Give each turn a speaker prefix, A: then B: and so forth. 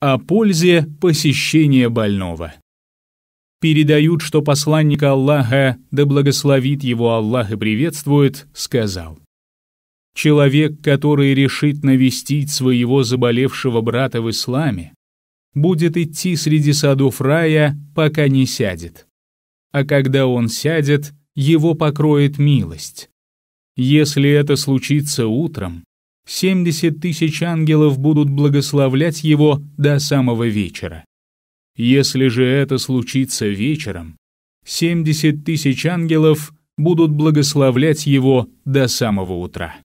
A: О пользе посещения больного. Передают, что посланник Аллаха, да благословит его Аллах и приветствует, сказал. Человек, который решит навестить своего заболевшего брата в исламе, будет идти среди садов рая, пока не сядет. А когда он сядет, его покроет милость. Если это случится утром, 70 тысяч ангелов будут благословлять его до самого вечера. Если же это случится вечером, 70 тысяч ангелов будут благословлять его до самого утра.